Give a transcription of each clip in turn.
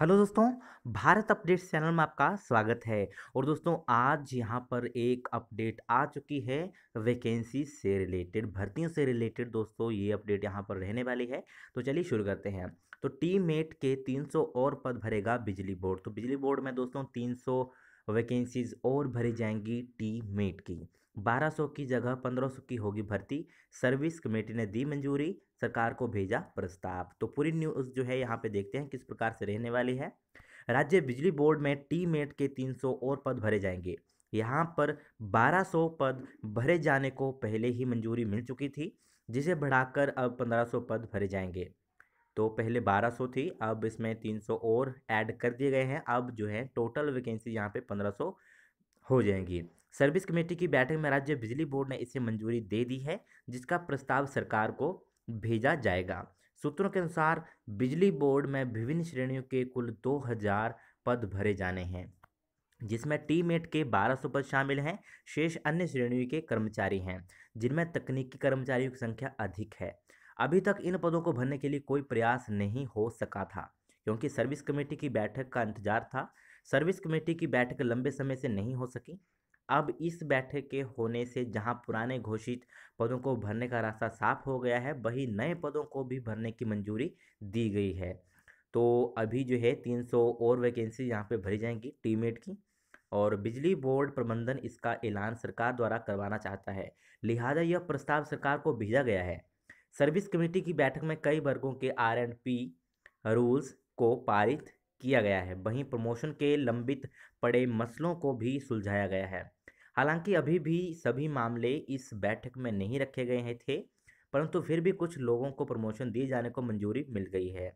hello दोस्तों Bharat update channel में आपका स्वागत है और दोस्तों आज यहाँ पर एक अपडेट आ चुकी है वैकेंसी से रिलेटेड भर्तियों से रिलेटेड दोस्तों ये अपडेट यहाँ पर रहने वाली है तो चलिए शुरू करते हैं तो टी मेट के 300 और पद भरेगा बिजली बोर्ड तो बिजली बोर्ड में दोस्तों 300 वैकेंसीज और भरी जाएंगी टी मेट की 1200 की जगह 1500 की होगी भर्ती सर्विस कमेटी ने दी मंजूरी सरकार को भेजा प्रस्ताव तो पूरी न्यूज़ जो है यहाँ पे देखते हैं किस प्रकार से रहने वाली है राज्य बिजली बोर्ड में टी मेट के 300 और पद भरे जाएंगे यहाँ पर 1200 पद भरे जाने को पहले ही मंजूरी मिल चुकी थी जिसे बढ़ाकर अब सौ पद भरे जाएंगे तो पहले 1200 थी अब इसमें 300 और ऐड कर दिए गए हैं अब जो है टोटल वैकेंसी यहाँ पे 1500 हो जाएंगी सर्विस कमेटी की बैठक में राज्य बिजली बोर्ड ने इसे मंजूरी दे दी है जिसका प्रस्ताव सरकार को भेजा जाएगा सूत्रों के अनुसार बिजली बोर्ड में विभिन्न श्रेणियों के कुल 2000 पद भरे जाने हैं जिसमें टीमेट के 1200 पद शामिल हैं शेष अन्य श्रेणियों के कर्मचारी हैं जिनमें तकनीकी कर्मचारियों की संख्या अधिक है अभी तक इन पदों को भरने के लिए कोई प्रयास नहीं हो सका था क्योंकि सर्विस कमेटी की बैठक का इंतजार था सर्विस कमेटी की बैठक लंबे समय से नहीं हो सकी अब इस बैठक के होने से जहां पुराने घोषित पदों को भरने का रास्ता साफ हो गया है वही नए पदों को भी भरने की मंजूरी दी गई है तो अभी जो है 300 और वैकेंसी यहाँ पे भरी जाएंगी टीमेट की और बिजली बोर्ड प्रबंधन इसका ऐलान सरकार द्वारा करवाना चाहता है लिहाजा यह प्रस्ताव सरकार को भेजा गया है सर्विस कमेटी की बैठक में कई वर्गों के आर एंड पी रूल्स को पारित किया गया है वहीं प्रमोशन के लंबित पड़े मसलों को भी सुलझाया गया है हालांकि अभी भी सभी मामले इस बैठक में नहीं रखे गए थे परंतु फिर भी कुछ लोगों को प्रमोशन दिए जाने को मंजूरी मिल गई है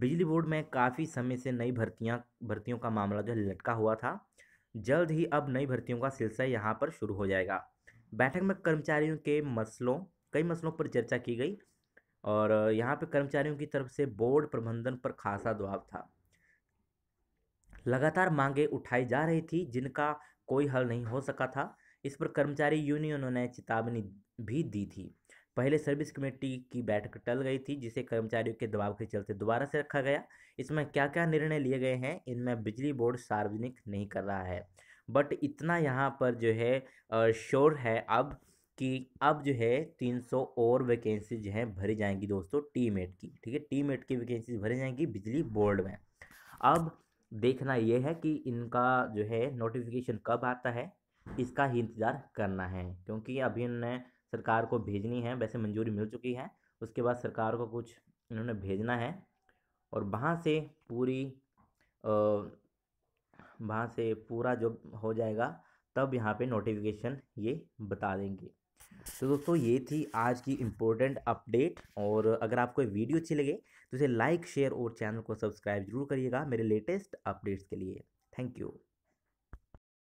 बिजली बोर्ड में काफ़ी समय से नई भर्तियां भर्तियों का मामला जो लटका हुआ था जल्द ही अब नई भर्तियों का सिलसिला यहाँ पर शुरू हो जाएगा बैठक में कर्मचारियों के मसलों कई मसलों पर चर्चा की गई और यहाँ पर कर्मचारियों की तरफ से बोर्ड प्रबंधन पर खासा दबाव था लगातार मांगे उठाई जा रही थी जिनका कोई हल नहीं हो सका था इस पर कर्मचारी यूनियनों ने चेतावनी भी दी थी पहले सर्विस कमेटी की बैठक टल गई थी जिसे कर्मचारियों के दबाव के चलते दोबारा से रखा गया इसमें क्या क्या निर्णय लिए गए हैं इनमें बिजली बोर्ड सार्वजनिक नहीं कर रहा है बट इतना यहाँ पर जो है श्योर है अब कि अब जो है 300 और वैकेंसीज हैं भरी जाएंगी दोस्तों टी की ठीक है टी की वैकेंसीज भरी जाएंगी बिजली बोर्ड में अब देखना ये है कि इनका जो है नोटिफिकेशन कब आता है इसका ही इंतज़ार करना है क्योंकि अभी इन्होंने सरकार को भेजनी है वैसे मंजूरी मिल चुकी है उसके बाद सरकार को कुछ इन्होंने भेजना है और वहाँ से पूरी वहाँ से पूरा जो हो जाएगा तब यहाँ पे नोटिफिकेशन ये बता देंगे तो दोस्तों ये थी आज की इम्पोर्टेंट अपडेट और अगर आपको वीडियो अच्छी लगे तो इसे लाइक शेयर और चैनल को सब्सक्राइब जरूर करिएगा मेरे लेटेस्ट अपडेट्स के लिए थैंक यू